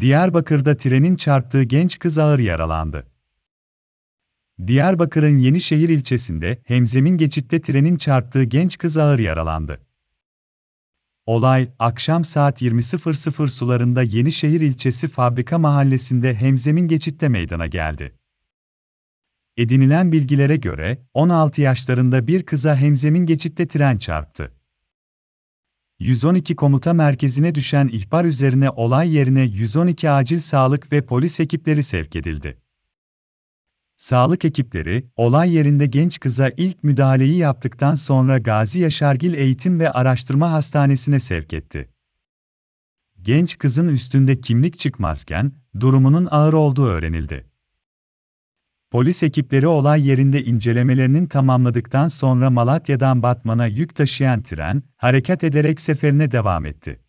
Diyarbakır'da trenin çarptığı genç kız ağır yaralandı. Diyarbakır'ın Yenişehir ilçesinde hemzemin geçitte trenin çarptığı genç kız ağır yaralandı. Olay, akşam saat 20.00 sularında Yenişehir ilçesi Fabrika Mahallesi'nde hemzemin geçitte meydana geldi. Edinilen bilgilere göre, 16 yaşlarında bir kıza hemzemin geçitte tren çarptı. 112 komuta merkezine düşen ihbar üzerine olay yerine 112 acil sağlık ve polis ekipleri sevk edildi. Sağlık ekipleri, olay yerinde genç kıza ilk müdahaleyi yaptıktan sonra Gazi Yaşargil Eğitim ve Araştırma Hastanesi'ne sevk etti. Genç kızın üstünde kimlik çıkmazken, durumunun ağır olduğu öğrenildi. Polis ekipleri olay yerinde incelemelerinin tamamladıktan sonra Malatya'dan Batman'a yük taşıyan tren, hareket ederek seferine devam etti.